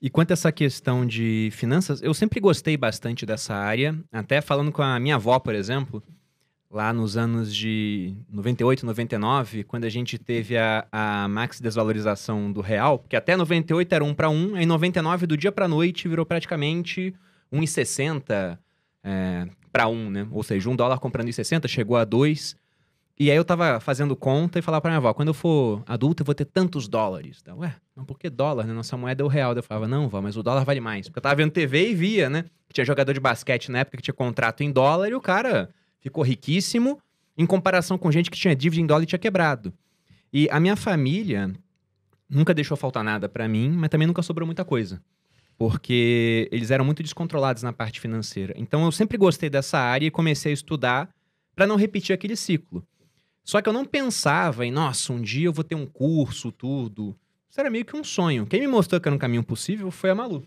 E quanto a essa questão de finanças, eu sempre gostei bastante dessa área, até falando com a minha avó, por exemplo, lá nos anos de 98, 99, quando a gente teve a, a max desvalorização do real, que até 98 era 1 para 1, aí 99 do dia para noite virou praticamente 1,60 é, para 1, né? Ou seja, um dólar comprando em 60 chegou a 2 e aí eu tava fazendo conta e falava pra minha avó, quando eu for adulta eu vou ter tantos dólares. Então, ué, não, por que dólar, né? Nossa moeda é o real. eu falava, não, vó, mas o dólar vale mais. Porque eu tava vendo TV e via, né? Tinha jogador de basquete na época que tinha contrato em dólar e o cara ficou riquíssimo em comparação com gente que tinha dívida em dólar e tinha quebrado. E a minha família nunca deixou faltar nada para mim, mas também nunca sobrou muita coisa. Porque eles eram muito descontrolados na parte financeira. Então eu sempre gostei dessa área e comecei a estudar para não repetir aquele ciclo. Só que eu não pensava em, nossa, um dia eu vou ter um curso, tudo. Isso era meio que um sonho. Quem me mostrou que era um caminho possível foi a Malu.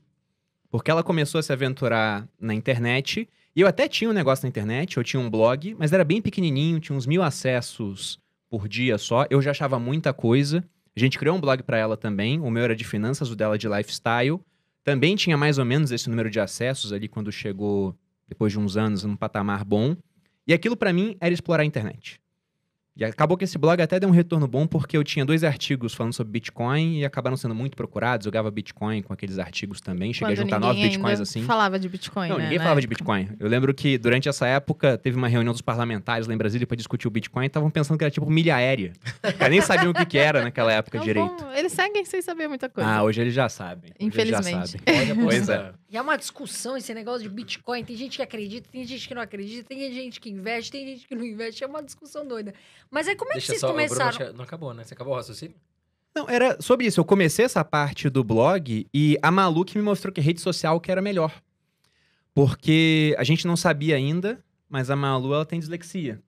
Porque ela começou a se aventurar na internet. E eu até tinha um negócio na internet, eu tinha um blog, mas era bem pequenininho, tinha uns mil acessos por dia só. Eu já achava muita coisa. A gente criou um blog para ela também. O meu era de finanças, o dela de lifestyle. Também tinha mais ou menos esse número de acessos ali quando chegou, depois de uns anos, num patamar bom. E aquilo para mim era explorar a internet. E acabou que esse blog até deu um retorno bom, porque eu tinha dois artigos falando sobre Bitcoin e acabaram sendo muito procurados. Eu gava Bitcoin com aqueles artigos também. Cheguei Quando a juntar nove Bitcoins assim. falava de Bitcoin, Não, né, ninguém falava de Bitcoin. Eu lembro que durante essa época teve uma reunião dos parlamentares lá em Brasília para discutir o Bitcoin e estavam pensando que era tipo milha aérea. nem sabiam o que, que era naquela época direito. Bom, eles seguem sem saber muita coisa. Ah, hoje eles já sabem. Infelizmente. Já sabem. pois é. E é uma discussão esse negócio de Bitcoin. Tem gente que acredita, tem gente que não acredita, tem gente que investe, tem gente que não investe. É uma discussão doida. Mas aí como é Deixa que vocês só, começaram? Bruno, não acabou, né? Você acabou o raciocínio? Não, era sobre isso. Eu comecei essa parte do blog e a Malu que me mostrou que rede social que era melhor. Porque a gente não sabia ainda, mas a Malu ela tem dislexia.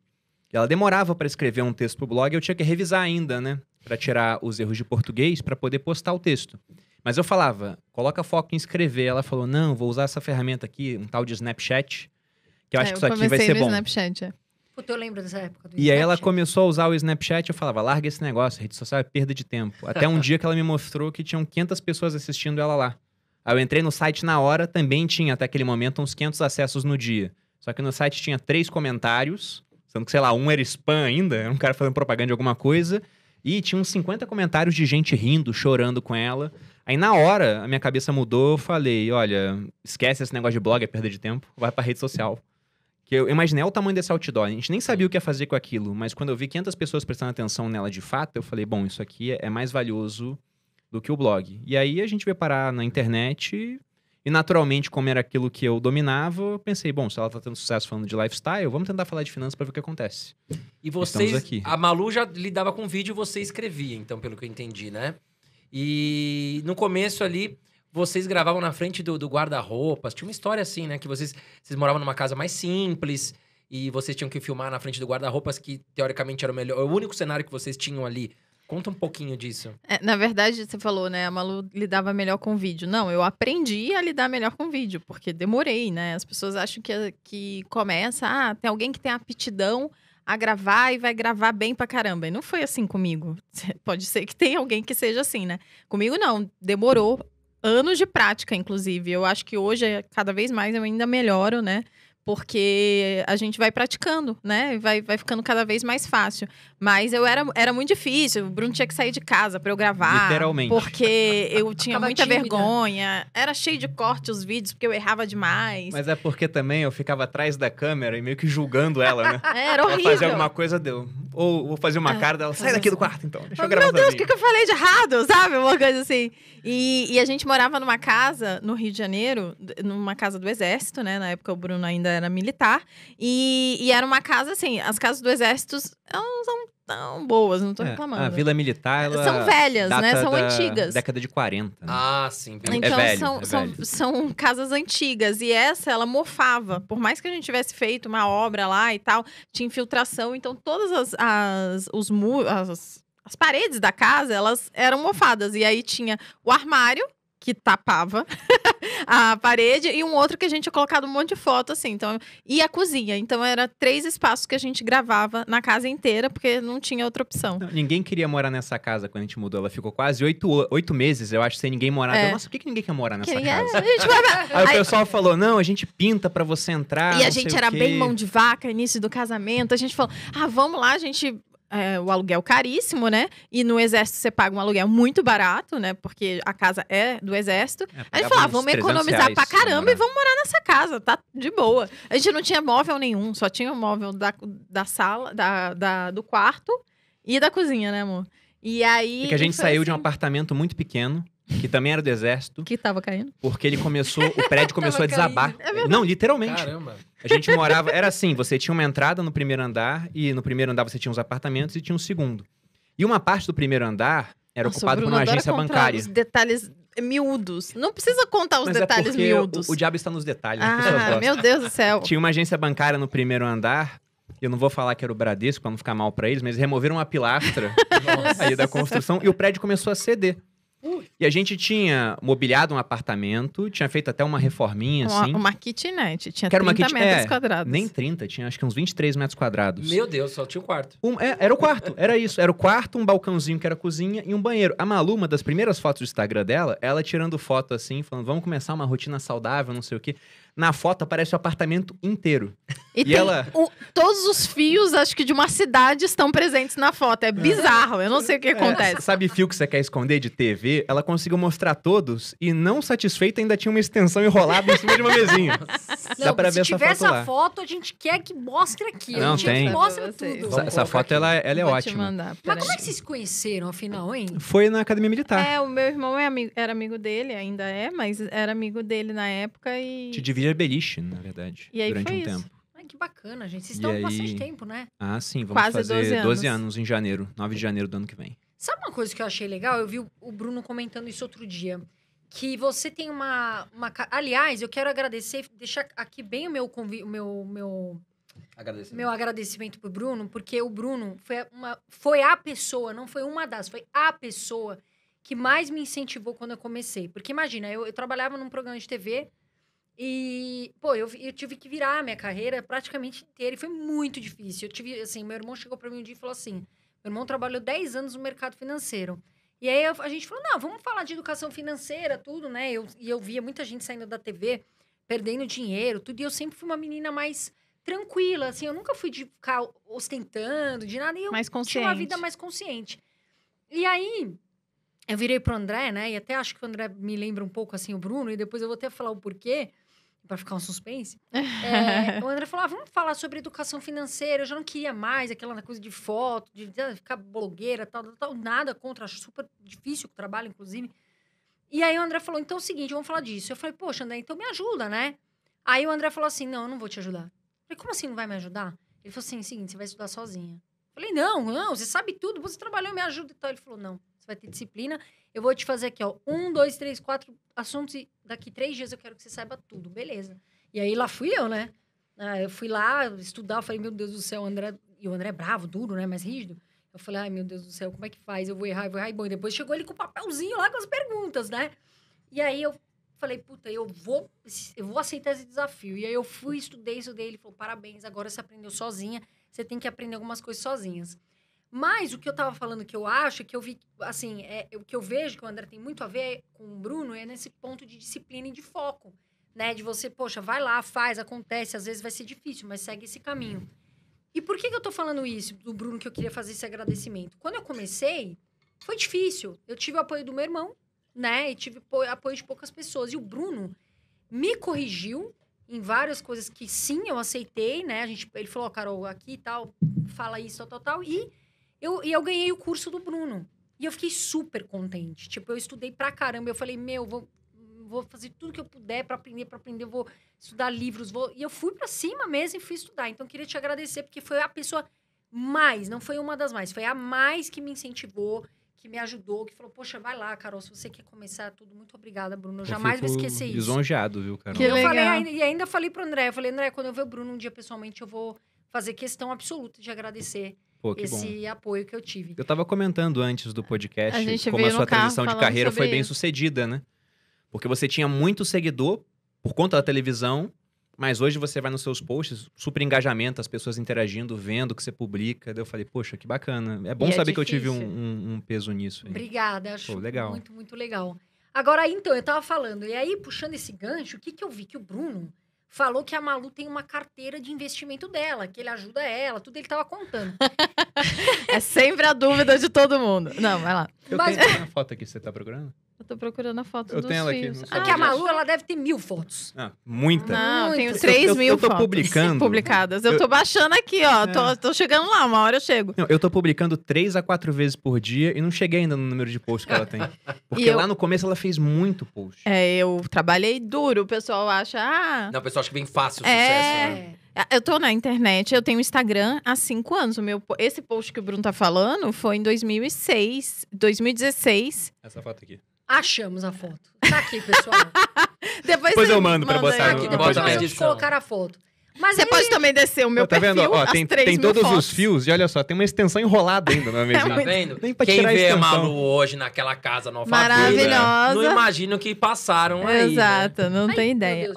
Ela demorava para escrever um texto pro blog, eu tinha que revisar ainda, né, para tirar os erros de português para poder postar o texto. Mas eu falava, coloca foco em escrever. Ela falou: "Não, vou usar essa ferramenta aqui, um tal de Snapchat, que eu é, acho que isso aqui vai ser no bom". Snapchat, é. Puta, eu lembro dessa época. e Snapchat. aí ela começou a usar o Snapchat eu falava, larga esse negócio, rede social é perda de tempo. Até um dia que ela me mostrou que tinham 500 pessoas assistindo ela lá. Aí eu entrei no site na hora, também tinha até aquele momento uns 500 acessos no dia. Só que no site tinha três comentários, sendo que, sei lá, um era spam ainda, era um cara fazendo propaganda de alguma coisa. E tinha uns 50 comentários de gente rindo, chorando com ela. Aí na hora, a minha cabeça mudou, eu falei, olha, esquece esse negócio de blog, é perda de tempo, vai pra rede social. Que eu imaginei o tamanho desse outdoor. A gente nem sabia o que ia fazer com aquilo, mas quando eu vi 500 pessoas prestando atenção nela de fato, eu falei, bom, isso aqui é mais valioso do que o blog. E aí a gente veio parar na internet e naturalmente, como era aquilo que eu dominava, eu pensei, bom, se ela tá tendo sucesso falando de lifestyle, vamos tentar falar de finanças para ver o que acontece. E vocês, a Malu já lidava com vídeo, você escrevia, então, pelo que eu entendi, né? E no começo ali, vocês gravavam na frente do, do guarda-roupas. Tinha uma história assim, né? Que vocês, vocês moravam numa casa mais simples e vocês tinham que filmar na frente do guarda-roupas, que teoricamente era o melhor, o único cenário que vocês tinham ali. Conta um pouquinho disso. É, na verdade, você falou, né? A Malu lidava melhor com vídeo. Não, eu aprendi a lidar melhor com vídeo, porque demorei, né? As pessoas acham que, que começa, ah, tem alguém que tem aptidão a gravar e vai gravar bem pra caramba. E não foi assim comigo. Pode ser que tenha alguém que seja assim, né? Comigo não, demorou anos de prática, inclusive. Eu acho que hoje, é, cada vez mais, eu ainda melhoro, né? porque a gente vai praticando, né? Vai, vai ficando cada vez mais fácil. Mas eu era, era muito difícil. O Bruno tinha que sair de casa para eu gravar. Literalmente. Porque eu tinha Acaba muita tímida. vergonha. Era cheio de corte os vídeos, porque eu errava demais. Mas é porque também eu ficava atrás da câmera e meio que julgando ela, né? É, era horrível. Ela fazer alguma coisa, deu. Ou vou fazer uma é, cara dela, sai daqui do assim. quarto então. Deixa eu gravar. Meu Deus, o que, que eu falei de errado, sabe? Uma coisa assim. E, e a gente morava numa casa no Rio de Janeiro, numa casa do exército, né? Na época o Bruno ainda era militar. E, e era uma casa, assim, as casas do exército não são tão boas, não tô é, reclamando. a Vila Militar, é, ela São velhas, né? São antigas. Década de 40. Né? Ah, sim. Bem. Então, é velho, são, é são, são, casas antigas. E essa, ela mofava. Por mais que a gente tivesse feito uma obra lá e tal, tinha infiltração. Então, todas as, as os As, as paredes da casa, elas eram mofadas. E aí tinha o armário, que tapava a parede e um outro que a gente tinha colocado um monte de foto assim, então e a cozinha. Então era três espaços que a gente gravava na casa inteira porque não tinha outra opção. Não, ninguém queria morar nessa casa quando a gente mudou. Ela ficou quase oito, oito meses, eu acho, sem ninguém morar. É. Eu, Nossa, por que, que, ninguém quer morar nessa é? casa? É, vai... Aí, Aí, o pessoal falou, não, a gente pinta para você entrar. E a gente era bem mão de vaca, início do casamento. A gente falou, ah, vamos lá, a gente é, o aluguel caríssimo, né? E no exército você paga um aluguel muito barato, né? Porque a casa é do exército. É, a gente falava, vamos economizar pra caramba e vamos morar nessa casa, tá de boa. A gente não tinha móvel nenhum, só tinha o móvel da, da sala, da, da, do quarto e da cozinha, né, amor? E aí. Porque é a gente saiu assim... de um assim. apartamento muito pequeno que também era do exército. Que tava caindo. Porque ele começou, o prédio começou a desabar. É não, literalmente. Caramba. A gente morava, era assim, você tinha uma entrada no primeiro andar e no primeiro andar você tinha os apartamentos e tinha um segundo. E uma parte do primeiro andar era Nossa, ocupada por uma agência bancária. Os detalhes miúdos. Não precisa contar os Mas é detalhes é miúdos. O, o, diabo está nos detalhes. Né? Ah, meu Deus do céu. Tinha uma agência bancária no primeiro andar eu não vou falar que era o Bradesco para não ficar mal para eles, mas removeram uma pilastra aí da construção e o prédio começou a ceder. E a gente tinha mobiliado um apartamento, tinha feito até uma reforminha, uma, assim. Uma kitnet, tinha que 30 uma kit... metros é, quadrados. Nem 30, tinha acho que uns 23 metros quadrados. Meu Deus, só tinha o um quarto. Um, é, era o quarto, era isso. Era o quarto, um balcãozinho que era cozinha e um banheiro. A Malu, uma das primeiras fotos do Instagram dela, ela tirando foto assim, falando, vamos começar uma rotina saudável, não sei o quê na foto aparece o apartamento inteiro. E, e ela. O, todos os fios, acho que de uma cidade, estão presentes na foto. É bizarro, eu não sei o que é, acontece. É, sabe fio que você quer esconder de TV? Ela ela conseguiu mostrar todos e, não satisfeita, ainda tinha uma extensão enrolada em cima de uma mesinha. Não, Dá ver essa foto. Se tiver essa foto, a gente quer que mostre aqui. Não, a gente tem. mostra tudo. essa foto ela, ela é Vou ótima. Mandar, Mas como é que vocês conheceram, afinal, hein? Foi na academia militar. É, o meu irmão é amigo, era amigo dele, ainda é, mas era amigo dele na época e. Te dividia beliche, na verdade. E aí durante foi um isso. tempo que bacana, gente. Vocês e estão há bastante tempo, né? Ah, sim. Vamos Quase fazer 12 anos. 12 anos em janeiro, 9 de janeiro do ano que vem. Sabe uma coisa que eu achei legal? Eu vi o Bruno comentando isso outro dia. Que você tem uma. uma aliás, eu quero agradecer, deixar aqui bem o meu convi, o meu, meu, agradecimento. meu agradecimento pro Bruno, porque o Bruno foi, uma, foi a pessoa, não foi uma das, foi a pessoa que mais me incentivou quando eu comecei. Porque imagina, eu, eu trabalhava num programa de TV e, pô, eu, eu tive que virar a minha carreira praticamente inteira e foi muito difícil. Eu tive, assim, meu irmão chegou para mim um dia e falou assim. Meu irmão trabalhou 10 anos no mercado financeiro. E aí a gente falou, não, vamos falar de educação financeira, tudo, né? Eu, e eu via muita gente saindo da TV, perdendo dinheiro, tudo. E eu sempre fui uma menina mais tranquila, assim. Eu nunca fui de ficar ostentando, de nada. E eu mais consciente. tinha uma vida mais consciente. E aí, eu virei pro André, né? E até acho que o André me lembra um pouco, assim, o Bruno. E depois eu vou até falar o porquê para ficar um suspense, é, o André falou: ah, vamos falar sobre educação financeira. Eu já não queria mais aquela coisa de foto, de ah, ficar blogueira, tal, tal, tal. Nada contra, acho super difícil o trabalho, inclusive. E aí o André falou: então é o seguinte, vamos falar disso. Eu falei: poxa, André, então me ajuda, né? Aí o André falou assim: não, eu não vou te ajudar. Eu falei: como assim não vai me ajudar? Ele falou assim: é seguinte, você vai estudar sozinha. Eu falei: não, não, você sabe tudo, você trabalhou, me ajuda e tal. Ele falou: não você vai ter disciplina. Eu vou te fazer aqui, ó, um, dois, três, quatro assuntos e daqui três dias eu quero que você saiba tudo, beleza. E aí lá fui eu, né? Ah, eu fui lá estudar, falei, meu Deus do céu, André... E o André é bravo, duro, né? Mais rígido. Eu falei, ai, meu Deus do céu, como é que faz? Eu vou errar, eu vou errar. E bom, e depois chegou ele com o papelzinho lá com as perguntas, né? E aí eu falei, puta, eu vou, eu vou aceitar esse desafio. E aí eu fui, estudei, estudei. Ele falou, parabéns, agora você aprendeu sozinha. Você tem que aprender algumas coisas sozinhas. Mas o que eu tava falando que eu acho, é que eu vi, assim, é, o que eu vejo que o André tem muito a ver com o Bruno é nesse ponto de disciplina e de foco, né? De você, poxa, vai lá, faz, acontece, às vezes vai ser difícil, mas segue esse caminho. E por que, que eu tô falando isso do Bruno, que eu queria fazer esse agradecimento? Quando eu comecei, foi difícil. Eu tive o apoio do meu irmão, né? E tive apoio de poucas pessoas. E o Bruno me corrigiu em várias coisas que sim, eu aceitei, né? A gente, ele falou, oh, Carol, aqui e tal, fala isso, tal, tal, tal. E eu, e eu ganhei o curso do Bruno. E eu fiquei super contente. Tipo, eu estudei pra caramba. Eu falei, meu, vou, vou fazer tudo que eu puder para aprender, para aprender. Eu vou estudar livros. Vou... E eu fui para cima mesmo e fui estudar. Então, eu queria te agradecer, porque foi a pessoa mais, não foi uma das mais, foi a mais que me incentivou, que me ajudou, que falou: Poxa, vai lá, Carol, se você quer começar tudo, muito obrigada, Bruno. Eu, jamais vou esquecer isso. Lisonjeado, viu, Carol? Que eu legal. falei, e ainda falei pro André: Eu falei, André, quando eu ver o Bruno um dia pessoalmente, eu vou fazer questão absoluta de agradecer Pô, esse bom. apoio que eu tive. Eu estava comentando antes do podcast a como a sua transição de carreira foi bem isso. sucedida, né? Porque você tinha muito seguidor por conta da televisão, mas hoje você vai nos seus posts, super engajamento, as pessoas interagindo, vendo o que você publica. Daí eu falei, poxa, que bacana. É bom e é saber é que eu tive um, um, um peso nisso. Obrigada, acho Pô, legal. muito, muito legal. Agora, então, eu estava falando, e aí, puxando esse gancho, o que, que eu vi? Que o Bruno falou que a Malu tem uma carteira de investimento dela, que ele ajuda ela, tudo ele tava contando. é sempre a dúvida de todo mundo. Não, vai lá. Eu Mas... tenho uma foto aqui, você tá procurando? Eu tô procurando a foto eu dos tenho ela aqui, filhos. Ah, a Malu, ela deve ter mil fotos. Ah, muita. Não, eu tenho três 3 Eu- eu- mil eu tô publicando. publicadas. Eu, Eu- tô baixando aqui, ó. Tô, é. tô chegando lá, uma hora eu chego. Não, eu tô publicando três a quatro vezes por dia e não cheguei ainda no número de posts que ela tem. Porque eu- lá no começo ela fez muito post. É, eu trabalhei duro, o pessoal acha, ah, Não, o pessoal acha que vem fácil o É. sucesso, né? Ah, eu tô na internet, eu tenho Instagram há cinco anos. O meu, esse post que o Bruno tá falando foi em 2006, 2016. Essa foto aqui. Achamos a foto. Tá aqui, pessoal. Depois, Depois eu mando pra botar aqui. no Depois bota na colocar a foto. Mas Você aí- pode também descer o meu tá perfil, vendo? Ó, as tem, três tem todos fotos. os fios e olha só, tem uma extensão enrolada ainda na é Tá vendo? Nem pra Quem tirar vê a Malu hoje naquela casa nova Maravilhosa. Né? Não imagino que passaram aí. né? Exato, não tem ideia.